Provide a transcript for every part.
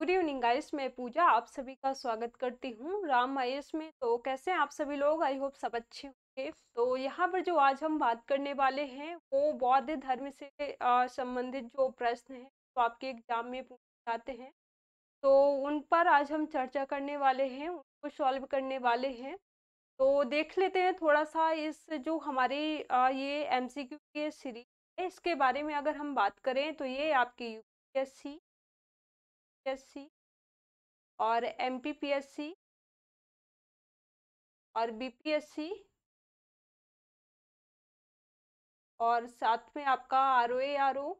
good evening guys मैं पूजा आप सभी का स्वागत करती हूँ राम आयुष में तो कैसे हैं आप सभी लोग आई होप सब अच्छे होंगे तो यहाँ पर जो आज हम बात करने वाले हैं वो बौद्ध धर्म से संबंधित जो प्रश्न हैं जो आपके एग्जाम में पूछे जाते हैं तो उन पर आज हम चर्चा करने वाले हैं उनको सॉल्व करने वाले हैं तो देख लेते हैं थोड़ा सा इस जो हमारे ये एम के सीरीज है इसके बारे में अगर हम बात करें तो ये आपकी यू एससी और एमपीपीएससी और बीपीएससी और साथ में आपका आर ओ आर ओ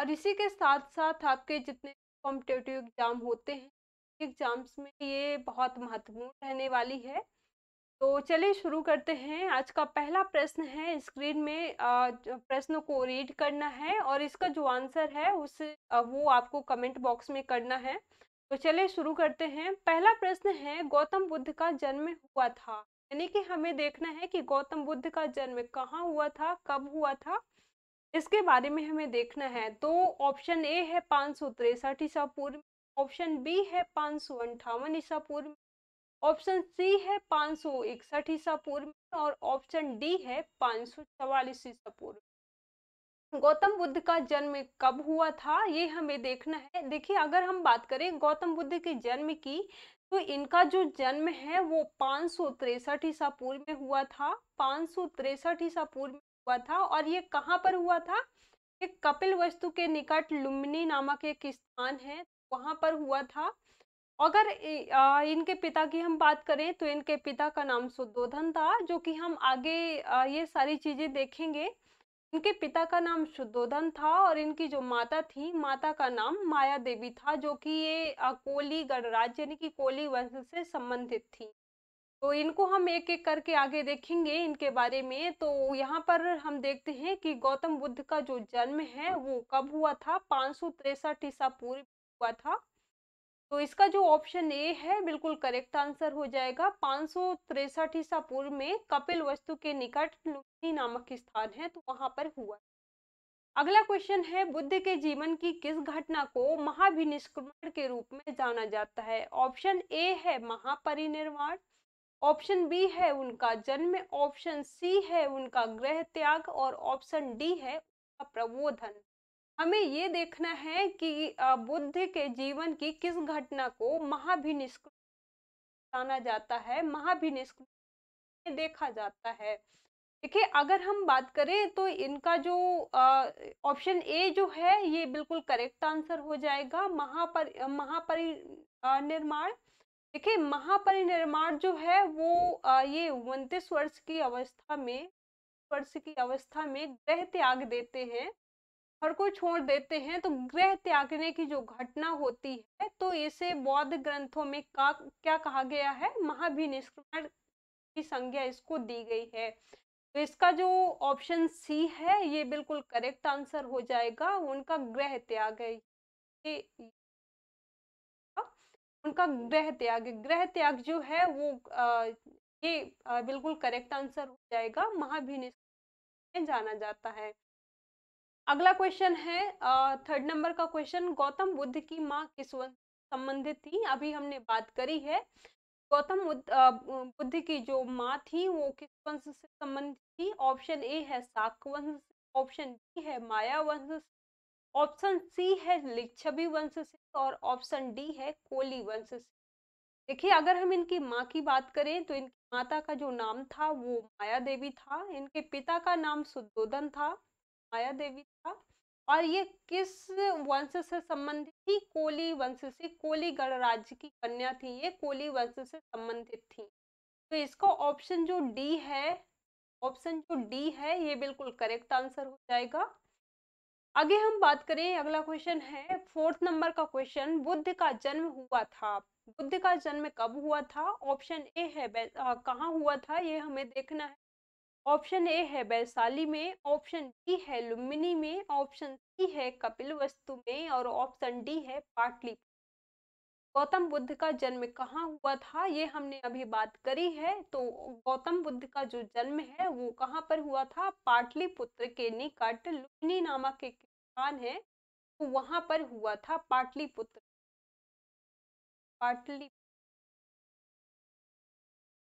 और इसी के साथ साथ आपके जितने कॉम्पिटेटिव एग्ज़ाम होते हैं एग्ज़ाम्स में ये बहुत महत्वपूर्ण रहने वाली है तो चलिए शुरू करते हैं आज का पहला प्रश्न है स्क्रीन में प्रश्न को रीड करना है और इसका जो आंसर है उस वो आपको कमेंट बॉक्स में करना है तो चलिए शुरू करते हैं पहला प्रश्न है गौतम बुद्ध का जन्म हुआ था यानी कि हमें देखना है कि गौतम बुद्ध का जन्म कहाँ हुआ था कब हुआ था इसके बारे में हमें देखना है तो ऑप्शन ए है पाँच सौ तिरसठ ईसा पूर्व ऑप्शन बी है पाँच सौ अंठावन ईसा पूर्व ऑप्शन सी है पाँच सौ इकसठ ईसा पूर्व में और ऑप्शन डी है पाँच सौ चवालीस ईसा पूर्व गौतम बुद्ध का जन्म कब हुआ था ये हमें देखना है देखिए अगर हम बात करें गौतम बुद्ध के जन्म की तो इनका जो जन्म है वो पाँच सौ तिरसठ ईसा पूर्व में हुआ था पाँच सौ तिरसठ ईसा पूर्व में हुआ था और ये कहाँ पर हुआ था एक कपिल वस्तु के निकट लुम्बिनी नामक एक स्थान है वहाँ पर हुआ था अगर इनके पिता की हम बात करें तो इनके पिता का नाम शुद्धोधन था जो कि हम आगे ये सारी चीज़ें देखेंगे इनके पिता का नाम शुद्धोधन था और इनकी जो माता थी माता का नाम माया देवी था जो कि ये कोली गणराज्य यानी कि कोली वंश से संबंधित थी तो इनको हम एक एक करके आगे देखेंगे इनके बारे में तो यहाँ पर हम देखते हैं कि गौतम बुद्ध का जो जन्म है वो कब हुआ था पाँच सौ तिरसठ ईसा पूर्व हुआ था तो इसका जो ऑप्शन ए है बिल्कुल करेक्ट आंसर हो जाएगा पाँच सौ तिरसठ ईसा पूर्व में कपिल वस्तु के निकट लुम्बिनी नामक स्थान है तो वहां पर हुआ अगला क्वेश्चन है बुद्ध के जीवन की किस घटना को महाभिनिष्क्रमण के रूप में जाना जाता है ऑप्शन ए है महापरिनिर्वाण ऑप्शन बी है उनका जन्म ऑप्शन सी है उनका ग्रह त्याग और ऑप्शन डी है उनका प्रबोधन हमें ये देखना है कि बुद्ध के जीवन की किस घटना को महाभिनिष्क जाता है महाभिनिष्क देखा जाता है देखिए अगर हम बात करें तो इनका जो ऑप्शन ए जो है ये बिल्कुल करेक्ट आंसर हो जाएगा महापर महापरिनिर्माण देखिए महापरिनिर्माण जो है वो आ, ये उनतीस वर्ष की अवस्था में वर्ष की अवस्था में ग्रह त्याग देते हैं घर को छोड़ देते हैं तो ग्रह त्यागने की जो घटना होती है तो इसे बौद्ध ग्रंथों में का क्या कहा गया है महाभिनिष्क्रमण की संज्ञा इसको दी गई है तो इसका जो ऑप्शन सी है ये बिल्कुल करेक्ट आंसर हो जाएगा उनका ग्रह त्याग उनका ग्रह त्याग ग्रह त्याग जो है वो आ, ये आ, बिल्कुल करेक्ट आंसर हो जाएगा महाभिनिष्क्रमण जाना जाता है अगला क्वेश्चन है थर्ड नंबर का क्वेश्चन गौतम बुद्ध की माँ किस वंश संबंधित थी अभी हमने बात करी है गौतम बुद्ध की जो माँ थी वो किस वंश से संबंधित थी ऑप्शन ए है साक वंश ऑप्शन बी है माया वंश ऑप्शन सी है लिच्छवी वंश से और ऑप्शन डी है कोली वंश से देखिए अगर हम इनकी माँ की बात करें तो इनकी माता का जो नाम था वो माया देवी था इनके पिता का नाम सुदोधन था माया देवी था और ये किस वंश से संबंधित थी कोली वंश से कोली गणराज्य की कन्या थी ये कोली वंश से संबंधित थी तो इसका ऑप्शन जो डी है ऑप्शन जो डी है ये बिल्कुल करेक्ट आंसर हो जाएगा आगे हम बात करें अगला क्वेश्चन है फोर्थ नंबर का क्वेश्चन बुद्ध का जन्म हुआ था बुद्ध का जन्म कब हुआ था ऑप्शन ए है कहाँ हुआ था ये हमें देखना है ऑप्शन ए है वैशाली में ऑप्शन बी है लुम्बिनी में ऑप्शन सी है कपिलवस्तु में और ऑप्शन डी है पाटली गौतम बुद्ध का जन्म कहाँ हुआ था ये हमने अभी बात करी है तो गौतम बुद्ध का जो जन्म है वो कहाँ पर हुआ था पाटलिपुत्र के निकट लुम्बिनी नामक एक स्थान है तो वहां पर हुआ था पाटलिपुत्र पाटली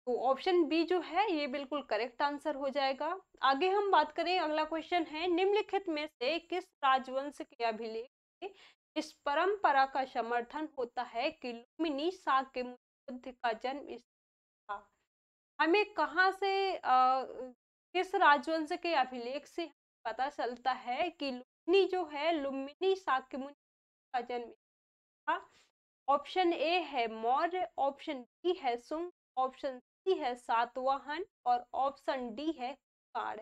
तो ऑप्शन बी जो है ये बिल्कुल करेक्ट आंसर हो जाएगा आगे हम बात करें अगला क्वेश्चन है निम्नलिखित में से किस राजवंश के अभिलेख इस परंपरा का समर्थन होता है कि लुमिनी शाह के बुद्ध का जन्म इस था हमें कहाँ से आ, किस राजवंश के अभिलेख से पता चलता है कि लुम्बिनी जो है लुम्बिनी साक्य मुनि का जन्म था ऑप्शन ए है मौर्य ऑप्शन बी है सुंग ऑप्शन सी है सातवाहन और ऑप्शन डी है काड़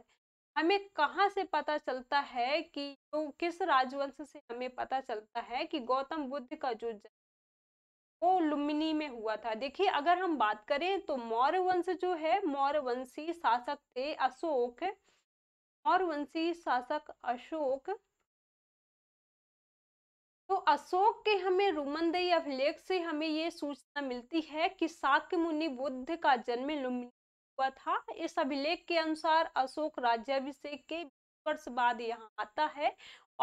हमें कहाँ से पता चलता है कि तो किस राजवंश से हमें पता चलता है कि गौतम बुद्ध का जो वो लुम्बिनी में हुआ था देखिए अगर हम बात करें तो मौर्य वंश जो है मौर्य वंशी शासक थे अशोक मौर्य वंशी शासक अशोक तो अशोक के हमें रोमनदेय अभिलेख से हमें ये सूचना मिलती है कि शाक्य मुनि बुद्ध का जन्म लुम्बिनी हुआ था इस अभिलेख के अनुसार अशोक राज्याभिषेक के वर्ष बाद यहाँ आता है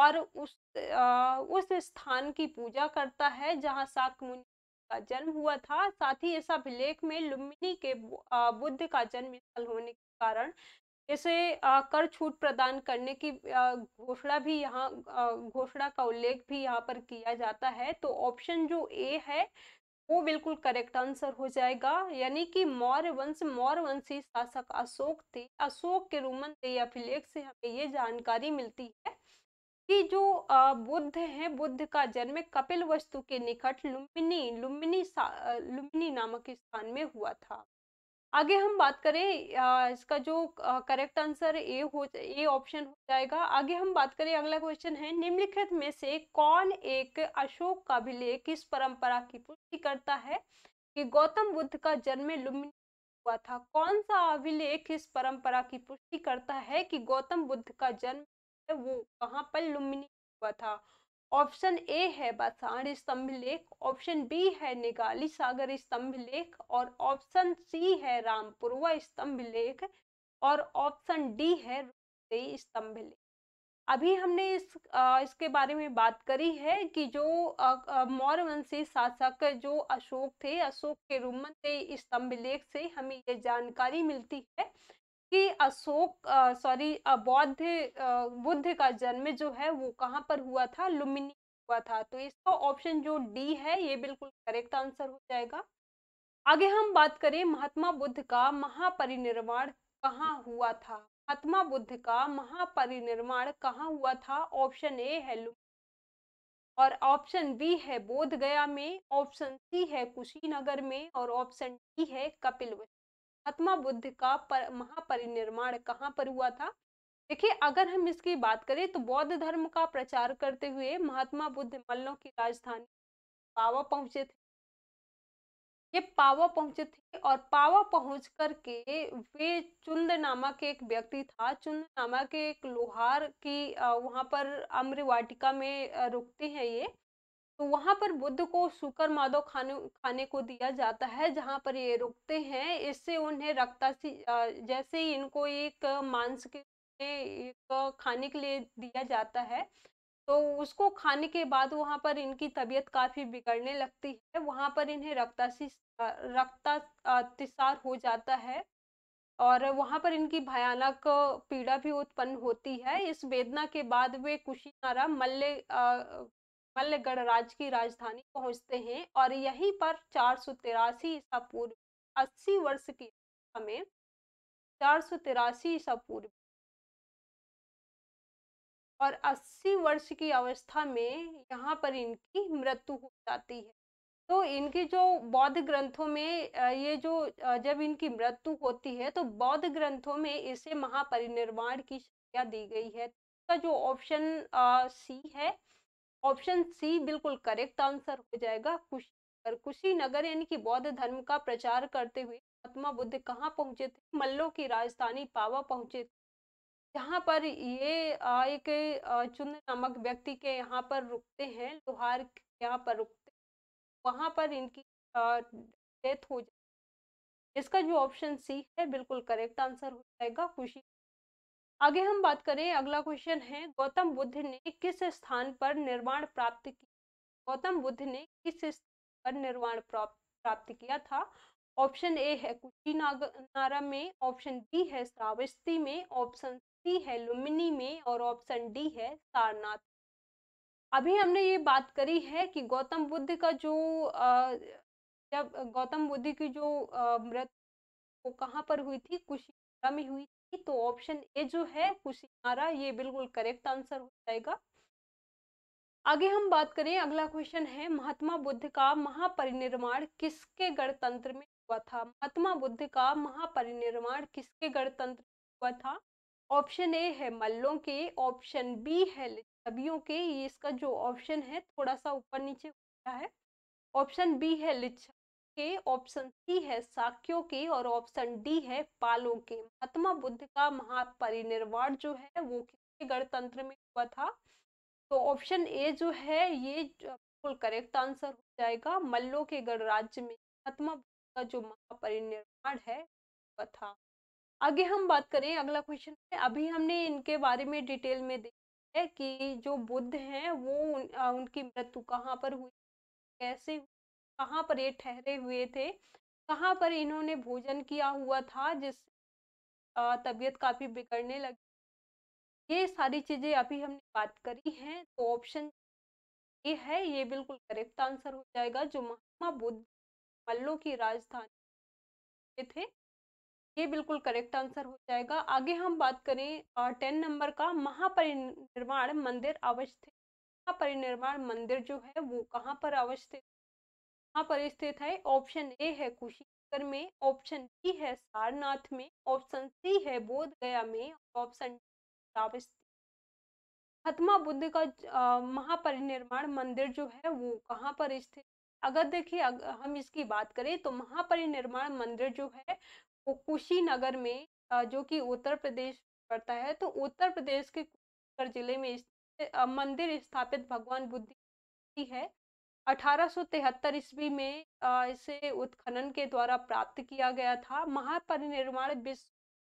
और उस आ, उस स्थान की पूजा करता है जहाँ शाक्य मुनि का जन्म हुआ था साथ ही इस अभिलेख में लुम्बिनी के बुद्ध का जन्म स्थल होने के कारण इसे कर छूट प्रदान करने की घोषणा भी यहाँ घोषणा का उल्लेख भी यहाँ पर किया जाता है तो ऑप्शन जो ए है वो बिल्कुल करेक्ट आंसर हो जाएगा यानी कि मौर्य वंश मौर्य वंशी शासक अशोक थे अशोक के रोमन दे अभिलेख से हमें ये जानकारी मिलती है कि जो बुद्ध हैं बुद्ध का जन्म कपिल वस्तु के निकट लुम्बिनी लुम्बिनी लुम्बिनी नामक स्थान में हुआ था आगे हम बात करें इसका जो करेक्ट आंसर ए हो ए ऑप्शन हो जाएगा आगे हम बात करें अगला क्वेश्चन है निम्नलिखित में से कौन एक अशोक का अभिलेख किस परंपरा की पुष्टि करता है कि गौतम बुद्ध का जन्म लुम्बिनी हुआ था कौन सा अभिलेख इस परंपरा की पुष्टि करता है कि गौतम बुद्ध का जन्म वो कहाँ पर लुम्बिनी हुआ था ऑप्शन ए है बसाण स्तंभ लेख ऑप्शन बी है निगाली सागर स्तंभ लेख और ऑप्शन सी है रामपुरवा स्तंभ लेख और ऑप्शन डी है स्तंभ लेख अभी हमने इस आ, इसके बारे में बात करी है कि जो मौर्यवंशी शासक जो अशोक थे अशोक के रुमन से स्तंभ लेख से हमें ये जानकारी मिलती है कि अशोक सॉरी बौद्ध बुद्ध का जन्म जो है वो कहाँ पर हुआ था लुम्बिनी हुआ था तो इसका ऑप्शन जो डी है ये बिल्कुल करेक्ट आंसर हो जाएगा आगे हम बात करें महात्मा बुद्ध का महापरिनिर्वाण कहाँ हुआ था महात्मा बुद्ध का महापरिनिर्वाण कहाँ हुआ था ऑप्शन ए है और ऑप्शन बी है बोध गया में ऑप्शन सी है कुशीनगर में और ऑप्शन डी है कपिलवस्त महात्मा बुद्ध का पर, महापरिनिर्माण कहाँ पर हुआ था देखिए अगर हम इसकी बात करें तो बौद्ध धर्म का प्रचार करते हुए महात्मा बुद्ध मल्लों की राजधानी पावा पहुंचे थे ये पावा पहुंचे थे और पावा पहुंच करके वे चुंद नामक एक व्यक्ति था चुंद नामक एक लोहार की वहां पर अम्र वाटिका में रुकते हैं ये तो वहाँ पर बुद्ध को सुकर मादो खाने खाने को दिया जाता है जहाँ पर ये रुकते हैं इससे उन्हें रक्ता जैसे ही इनको एक मांस के एक खाने के लिए दिया जाता है तो उसको खाने के बाद वहाँ पर इनकी तबीयत काफ़ी बिगड़ने लगती है वहाँ पर इन्हें रक्तासी रक्तातिसार हो जाता है और वहाँ पर इनकी भयानक पीड़ा भी उत्पन्न होती है इस वेदना के बाद वे कुशीनारा मल्ले मल्लगढ़ राज्य की राजधानी पहुंचते हैं और यहीं पर चार सौ तिरासी ईसा पूर्व अस्सी वर्ष की में चार सौ तिरासी ईसा पूर्व और 80 वर्ष की अवस्था में यहाँ पर इनकी मृत्यु हो जाती है तो इनकी जो बौद्ध ग्रंथों में ये जो जब इनकी मृत्यु होती है तो बौद्ध ग्रंथों में इसे महापरिनिर्वाण की संख्या दी गई है इसका जो ऑप्शन सी है ऑप्शन सी बिल्कुल करेक्ट आंसर हो जाएगा कुशीनगर कुशीनगर यानी कि बौद्ध धर्म का प्रचार करते हुए महात्मा बुद्ध कहाँ पहुंचे थे मल्लो की राजधानी पावा पहुंचे थे यहाँ पर ये एक चुन नामक व्यक्ति के यहाँ पर रुकते हैं लोहार यहाँ पर रुकते वहाँ पर इनकी डेथ हो जाती इसका जो ऑप्शन सी है बिल्कुल करेक्ट आंसर हो जाएगा खुशी आगे हम बात करें अगला क्वेश्चन है गौतम बुद्ध ने किस स्थान पर निर्वाण प्राप्त किया गौतम बुद्ध ने किस स्थान पर निर्वाण प्राप्त किया था ऑप्शन ए है कुशीनारा में ऑप्शन बी है श्रावस्ती में ऑप्शन सी है लुमिनी में और ऑप्शन डी है सारनाथ अभी हमने ये बात करी है कि गौतम बुद्ध का जो जब गौतम बुद्ध की जो मृत्यु वो कहाँ पर हुई थी कुशीनारा में हुई तो ऑप्शन ए जो है कुशीनारा ये बिल्कुल करेक्ट आंसर हो जाएगा आगे हम बात करें अगला क्वेश्चन है महात्मा बुद्ध का महापरिनिर्माण किसके गणतंत्र में हुआ था महात्मा बुद्ध का महापरिनिर्माण किसके गणतंत्र में हुआ था ऑप्शन ए है मल्लों के ऑप्शन बी है लिच्छवियों के ये इसका जो ऑप्शन है थोड़ा सा ऊपर नीचे होता है ऑप्शन बी है लिच्छ के ऑप्शन सी है साक्यों के और ऑप्शन डी है पालों के महात्मा बुद्ध का महापरिनिर्वाण जो है वो किसके गणतंत्र में हुआ था तो ऑप्शन ए जो है ये बिल्कुल करेक्ट आंसर हो जाएगा मल्लों के गणराज्य में महात्मा बुद्ध का जो महापरिनिर्वाण है हुआ था आगे हम बात करें अगला क्वेश्चन है अभी हमने इनके बारे में डिटेल में देखा है कि जो बुद्ध हैं वो उन, आ, उनकी मृत्यु कहाँ पर हुई कैसे हुई कहाँ पर ये ठहरे हुए थे कहाँ पर इन्होंने भोजन किया हुआ था जिससे तबीयत काफ़ी बिगड़ने लगी ये सारी चीज़ें अभी हमने बात करी हैं तो ऑप्शन ये है ये बिल्कुल करेक्ट आंसर हो जाएगा जो महात्मा बुद्ध मल्लो की राजधानी थे ये बिल्कुल करेक्ट आंसर हो जाएगा आगे हम बात करें टेन नंबर का महापरिनिर्वाण मंदिर अवस्थित महापरिनिर्वाण मंदिर जो है वो कहाँ पर अवस्थित कहाँ पर स्थित है ऑप्शन ए है कुशीनगर में ऑप्शन बी है सारनाथ में ऑप्शन सी है बोध गया में ऑप्शन डी हतमा बुद्ध का महापरिनिर्माण मंदिर जो है वो कहाँ पर स्थित अगर देखिए हम इसकी बात करें तो महापरिनिर्माण मंदिर जो है वो कुशीनगर में जो कि उत्तर प्रदेश पड़ता है तो उत्तर प्रदेश के जिले में मंदिर स्थापित भगवान बुद्ध की है 1873 ईस्वी में इसे उत्खनन के द्वारा प्राप्त किया गया था महापरिनिर्वाण विश्व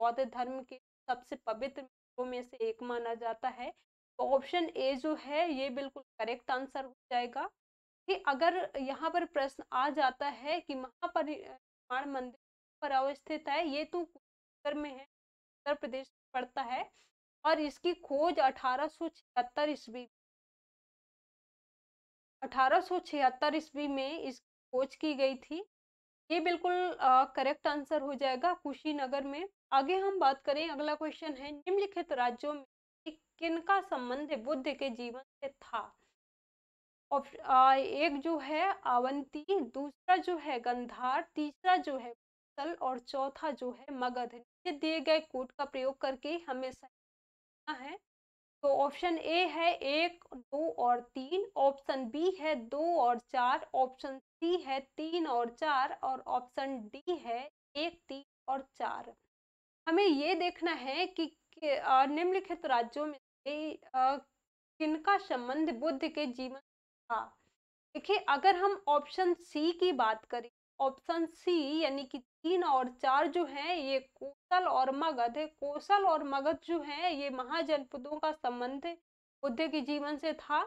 बौद्ध धर्म के सबसे पवित्र में से एक माना जाता है तो ऑप्शन ए जो है ये बिल्कुल करेक्ट आंसर हो जाएगा कि अगर यहाँ पर प्रश्न आ जाता है कि महापरिनिर्वाण मंदिर पर अवस्थित है ये तो उत्तर में है उत्तर प्रदेश में पड़ता है और इसकी खोज छिहत्तर ईस्वी 1876 ईस्वी में इस खोज की गई थी ये बिल्कुल करेक्ट आंसर हो जाएगा कुशीनगर में आगे हम बात करें अगला क्वेश्चन है निम्नलिखित राज्यों में किनका संबंध बुद्ध के जीवन से था आ, एक जो है आवंती दूसरा जो है गंधार तीसरा जो है सल और चौथा जो है मगध दिए गए कोट का प्रयोग करके हमें है तो ऑप्शन ए है एक दो और तीन ऑप्शन बी है दो और चार ऑप्शन सी है तीन और चार और ऑप्शन डी है एक तीन और चार हमें ये देखना है कि निम्नलिखित राज्यों में से किनका संबंध बुद्ध के जीवन था देखिए अगर हम ऑप्शन सी की बात करें ऑप्शन सी यानी कि तीन और चार जो हैं ये कोसल और मगध है कोसल और मगध जो हैं ये महाजनपदों का संबंध बुद्ध के जीवन से था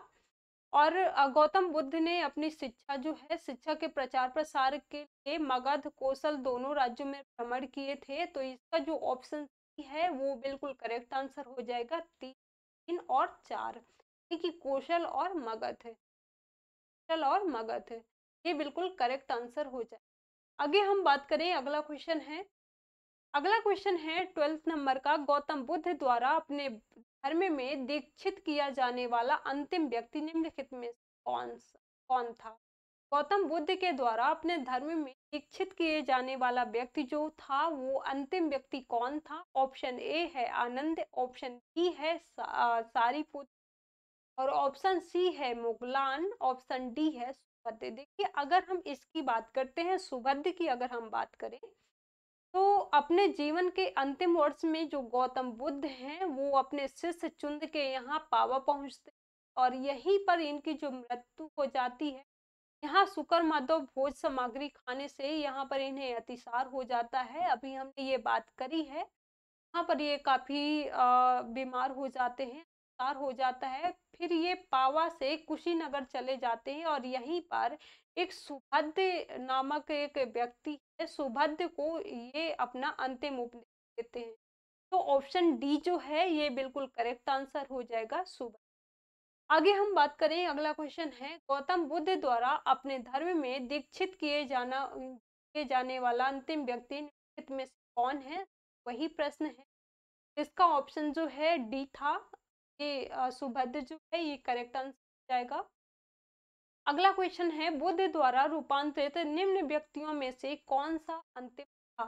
और गौतम बुद्ध ने अपनी शिक्षा जो है शिक्षा के प्रचार प्रसार के लिए मगध कोसल दोनों राज्यों में भ्रमण किए थे तो इसका जो ऑप्शन सी है वो बिल्कुल करेक्ट आंसर हो जाएगा तीन और चार कौशल और मगध कोशल और मगध ये बिल्कुल करेक्ट आंसर हो जाए आगे हम बात करें अगला क्वेश्चन है अगला क्वेश्चन है ट्वेल्थ नंबर का गौतम बुद्ध द्वारा अपने धर्म में दीक्षित किया जाने वाला अंतिम व्यक्ति निम्नलिखित में कौन कौन था गौतम बुद्ध के द्वारा अपने धर्म में दीक्षित किए जाने वाला व्यक्ति जो था वो अंतिम व्यक्ति कौन था ऑप्शन ए है आनंद ऑप्शन बी है सा, सारी और ऑप्शन सी है मुगलान ऑप्शन डी है भद्दे देखिए अगर हम इसकी बात करते हैं सुभद्र की अगर हम बात करें तो अपने जीवन के अंतिम वर्ष में जो गौतम बुद्ध हैं वो अपने शिष्य चुंद के यहाँ पावा पहुँचते और यहीं पर इनकी जो मृत्यु हो जाती है यहाँ सुकर माधव भोज सामग्री खाने से यहाँ पर इन्हें अतिसार हो जाता है अभी हमने ये बात करी है यहाँ पर ये काफ़ी बीमार हो जाते हैं गिरफ्तार हो जाता है फिर ये पावा से कुशीनगर चले जाते हैं और यहीं पर एक सुभद्र नामक एक व्यक्ति है सुभद्र को ये अपना अंतिम उपदेश देते हैं तो ऑप्शन डी जो है ये बिल्कुल करेक्ट आंसर हो जाएगा सुभद्र आगे हम बात करें अगला क्वेश्चन है गौतम बुद्ध द्वारा अपने धर्म में दीक्षित किए जाना किए जाने वाला अंतिम व्यक्ति में कौन है वही प्रश्न है इसका ऑप्शन जो है डी था ये सुभद्र जो है ये करेक्ट आंसर जाएगा अगला क्वेश्चन है बुद्ध द्वारा रूपांतरित निम्न व्यक्तियों में से कौन सा अंतिम था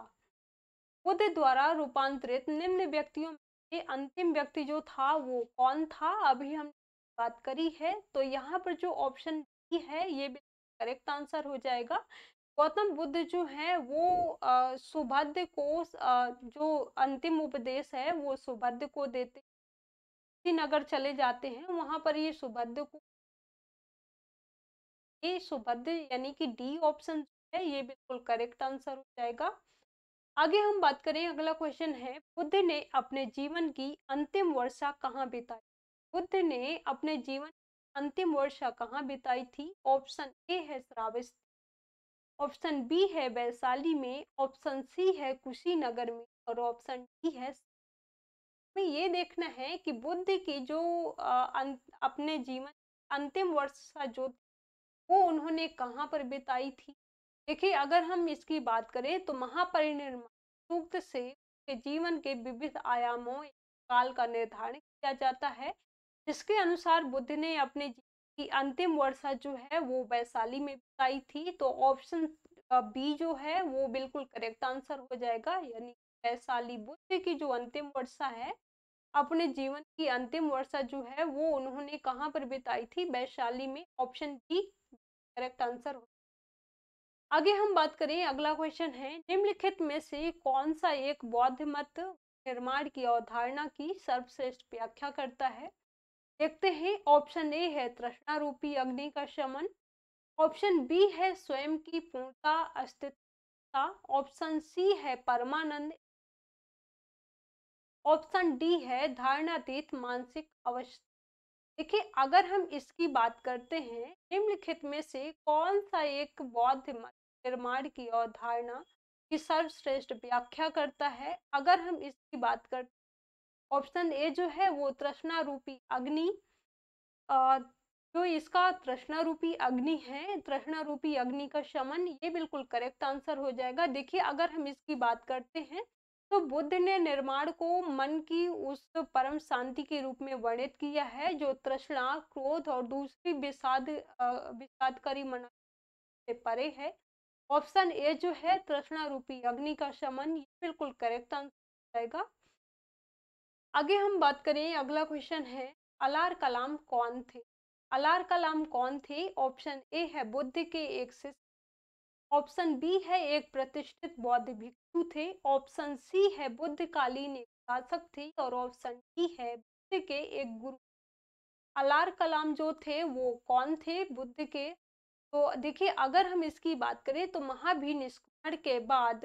बुद्ध द्वारा रूपांतरित निम्न व्यक्तियों में से अंतिम व्यक्ति जो था वो कौन था अभी हम बात करी है तो यहाँ पर जो ऑप्शन डी है ये करेक्ट आंसर हो जाएगा गौतम बुद्ध जो है वो सुभद्र को जो अंतिम उपदेश है वो सुभद्र को देते नगर चले जाते हैं वहां पर ये सुभद्र को ये सुभद्र यानी कि डी ऑप्शन है ये बिल्कुल करेक्ट आंसर हो जाएगा आगे हम बात करें अगला क्वेश्चन है बुद्ध ने अपने जीवन की अंतिम वर्षा कहाँ बिताई बुद्ध ने अपने जीवन अंतिम वर्षा कहाँ बिताई थी ऑप्शन ए है श्रावस्ती ऑप्शन बी है वैशाली में ऑप्शन सी है कुशीनगर में और ऑप्शन डी है हमें ये देखना है कि बुद्ध की जो अं, अपने जीवन अंतिम वर्ष जो वो उन्होंने कहाँ पर बिताई थी देखिए अगर हम इसकी बात करें तो महापरिनिर्माण सूक्त से के जीवन के विविध आयामों काल का निर्धारण किया जाता है जिसके अनुसार बुद्ध ने अपने जीवन की अंतिम वर्षा जो है वो वैशाली में बिताई थी तो ऑप्शन बी जो है वो बिल्कुल करेक्ट आंसर हो जाएगा यानी वैशाली बुद्ध की जो अंतिम वर्षा है अपने जीवन की अंतिम वर्षा जो है वो उन्होंने कहाँ पर बिताई थी वैशाली में ऑप्शन बी करेक्ट आंसर हो आगे हम बात करें अगला क्वेश्चन है निम्नलिखित में से कौन सा एक बौद्ध मत निर्माण की अवधारणा की सर्वश्रेष्ठ व्याख्या करता है देखते हैं ऑप्शन ए है तृष्णारूपी अग्नि का शमन ऑप्शन बी है स्वयं की पूर्णता अस्तित्वता ऑप्शन सी है परमानंद ऑप्शन डी है धारणातीत मानसिक अवस्था देखिए अगर हम इसकी बात करते हैं निम्नलिखित में से कौन सा एक बौद्ध निर्माण की और धारणा की सर्वश्रेष्ठ व्याख्या करता है अगर हम इसकी बात करते ऑप्शन ए जो है वो तृष्णा रूपी अग्नि जो इसका तृष्णा रूपी अग्नि है तृष्णा रूपी अग्नि का शमन ये बिल्कुल करेक्ट आंसर हो जाएगा देखिए अगर हम इसकी बात करते हैं तो बुद्ध ने निर्माण को मन की उस परम शांति के रूप में वर्णित किया है जो तृष्णा क्रोध और दूसरी विषाद विषादकारी मन से परे है ऑप्शन ए जो है तृष्णा रूपी अग्नि का शमन ये बिल्कुल करेक्ट आंसर आएगा आगे हम बात करें अगला क्वेश्चन है अलार कलाम कौन थे अलार कलाम कौन थे ऑप्शन ए है बुद्ध के एक शिष्य ऑप्शन बी है एक प्रतिष्ठित बौद्ध भिक्षु थे ऑप्शन सी है बुद्धकालीन एक शासक थे और ऑप्शन डी है बुद्ध के एक गुरु अलार कलाम जो थे वो कौन थे बुद्ध के तो देखिए अगर हम इसकी बात करें तो महाभिनिष्करण के बाद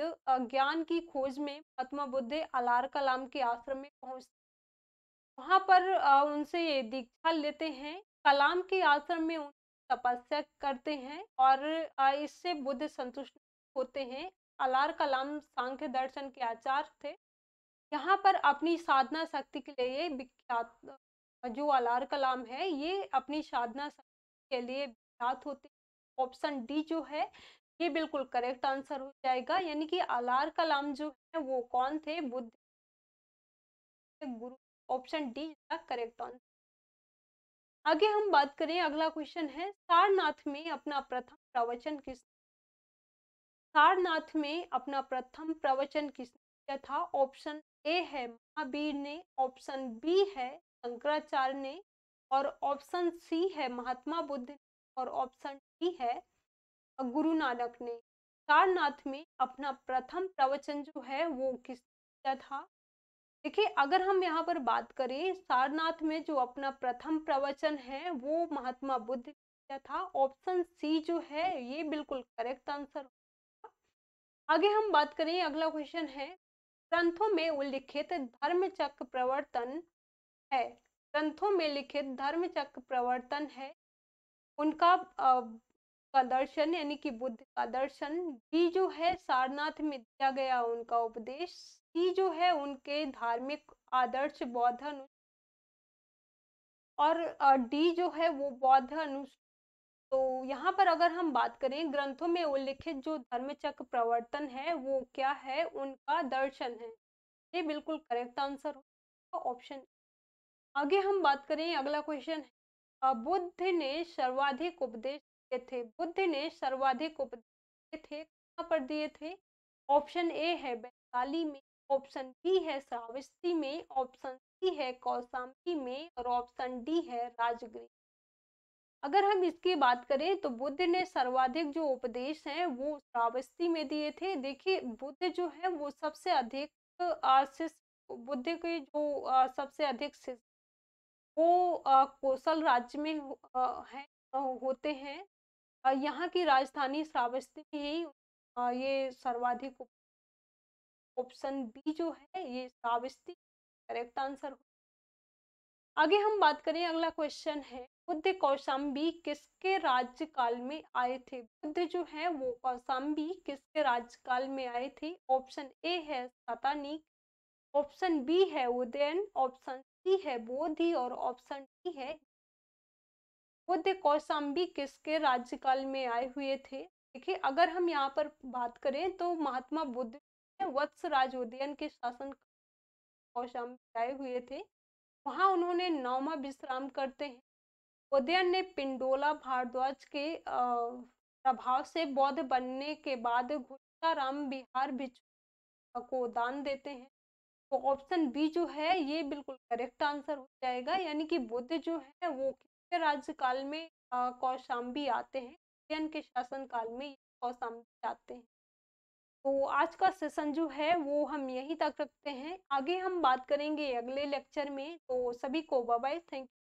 ज्ञान की खोज में महात्मा बुद्ध अलार कलाम के आश्रम में पहुंचते वहां पर उनसे ये दीक्षा लेते हैं कलाम के आश्रम में तपस्या करते हैं और इससे बुद्ध संतुष्ट होते हैं अलार कलाम सांख्य दर्शन के आचार्य थे यहाँ पर अपनी साधना शक्ति के लिए विख्यात जो अलार कलाम है ये अपनी साधना शक्ति के लिए विख्यात होते ऑप्शन डी जो है ये बिल्कुल करेक्ट आंसर हो जाएगा यानी कि अलार कलाम जो है वो कौन थे बुद्ध गुरु ऑप्शन डी करेक्ट आंसर आगे हम बात करें अगला क्वेश्चन है सारनाथ में अपना प्रथम प्रवचन किस सारनाथ में अपना प्रथम प्रवचन किसने किया था ऑप्शन ए है महावीर ने ऑप्शन बी है शंकराचार्य ने और ऑप्शन सी है महात्मा बुद्ध ने और ऑप्शन डी है गुरु नानक ने सारनाथ में अपना प्रथम प्रवचन जो है वो किस किया था देखिए अगर हम यहाँ पर बात करें सारनाथ में जो अपना प्रथम प्रवचन है वो महात्मा बुद्ध था ऑप्शन सी जो है ये बिल्कुल करेक्ट आंसर आगे हम बात करें अगला क्वेश्चन है ग्रंथों में उल्लिखित धर्म चक्र प्रवर्तन है ग्रंथों में लिखित धर्म चक्र प्रवर्तन है उनका का दर्शन यानी कि बुद्ध का दर्शन भी जो है सारनाथ में दिया गया उनका उपदेश ही जो है उनके धार्मिक आदर्श बौद्ध और डी जो है वो बौद्ध तो यहाँ पर अगर हम बात करें ग्रंथों में उल्लिखित जो धर्मचक्र प्रवर्तन है वो क्या है उनका दर्शन है ये बिल्कुल करेक्ट आंसर होगा ऑप्शन आगे हम बात करें अगला क्वेश्चन है बुद्ध ने सर्वाधिक उपदेश दिए थे बुद्ध ने सर्वाधिक उपदेश दिए थे कहाँ पर दिए थे ऑप्शन ए है बंगाली में ऑप्शन बी है श्रावस्ती में ऑप्शन सी है कौशाम्बी में और ऑप्शन डी है राजगृह अगर हम इसकी बात करें तो बुद्ध ने सर्वाधिक जो उपदेश हैं वो श्रावस्ती में दिए थे देखिए बुद्ध जो है वो सबसे अधिक आशिष बुद्ध के जो सबसे अधिक वो कौशल राज्य में है होते हैं यहाँ की राजधानी श्रावस्ती में ही ये सर्वाधिक उप ऑप्शन बी जो है ये साविस्ती करेक्ट आंसर हो आगे हम बात करें अगला क्वेश्चन है बुद्ध कौशाम्बी किसके राज्यकाल में आए थे बुद्ध जो है वो कौशाम्बी किसके राज्यकाल में आए थे ऑप्शन ए है सतानी ऑप्शन बी है उदयन ऑप्शन सी है बोधि और ऑप्शन डी है बुद्ध कौशाम्बी किसके राज्यकाल में आए हुए थे देखिए अगर हम यहाँ पर बात करें तो महात्मा बुद्ध वत्स राज उदयन के शासन कौशाम्बी आए हुए थे वहां उन्होंने नौमा विश्राम करते हैं उदयन ने पिंडोला भारद्वाज के प्रभाव से बौद्ध बनने के बाद घुटाराम बिहार बिच को दान देते हैं तो ऑप्शन बी जो है ये बिल्कुल करेक्ट आंसर हो जाएगा यानी कि बुद्ध जो है वो किसके राज्यकाल में कौशाम्बी आते हैं उदयन के शासन काल में कौशाम्बी आते हैं तो आज का सेशन जो है वो हम यहीं तक रखते हैं आगे हम बात करेंगे अगले लेक्चर में तो सभी को बाय बाय थैंक